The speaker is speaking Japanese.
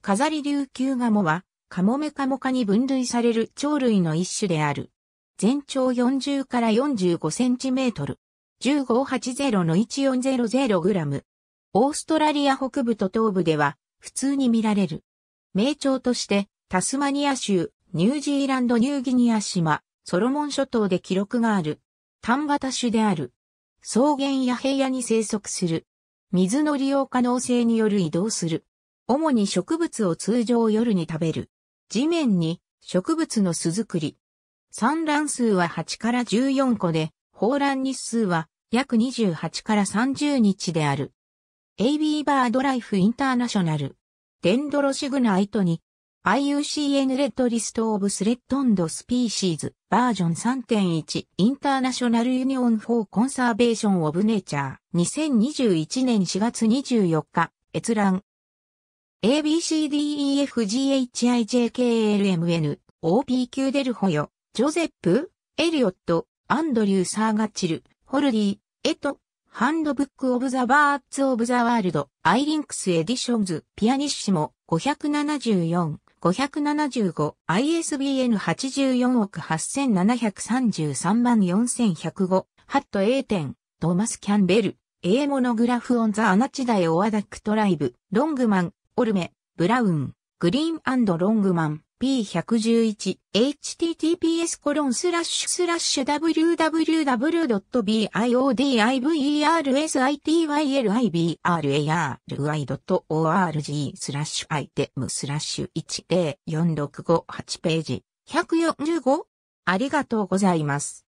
飾り琉球ガモは、カモメカモカに分類される鳥類の一種である。全長40から45センチメートル。1580の1400グラム。オーストラリア北部と東部では普通に見られる。名鳥としてタスマニア州、ニュージーランドニューギニア島、ソロモン諸島で記録がある。単型種である。草原や平野に生息する。水の利用可能性による移動する。主に植物を通常夜に食べる。地面に植物の巣作り。産卵数は8から14個で、放卵日数は約28から30日である。AB バードライフインターナショナル。デンドロシグナイトに IUCN レッドリストオブスレッドンドスピーシーズバージョン3.1インターナショナルユニオンフォーコンサーベーションオブネーチャー2021年4月24日閲覧 ABCDEFGHIJKLMN、OPQ デルホヨ、ジョゼップ、エリオット、アンドリュー・サーガチル、ホルディ、エト、ハンドブック・オブ・ザ・バーツ・オブ・ザ・ワールド、アイリンクス・エディションズ、ピアニッシモ、574、575、ISBN 84億8733万4105、ハット A 点、トーマス・キャンベル、A モノグラフ・オン・ザ・アナチダイ・オアダック・トライブ、ロングマン、オルメ、ブラウン、グリーンロングマン、P111、https コロンスラッシュスラッシュ w w w b i o d i v e r s i t y l i b r a r o r g スラッシュアイテムスラッシュ104658ページ145ありがとうございます。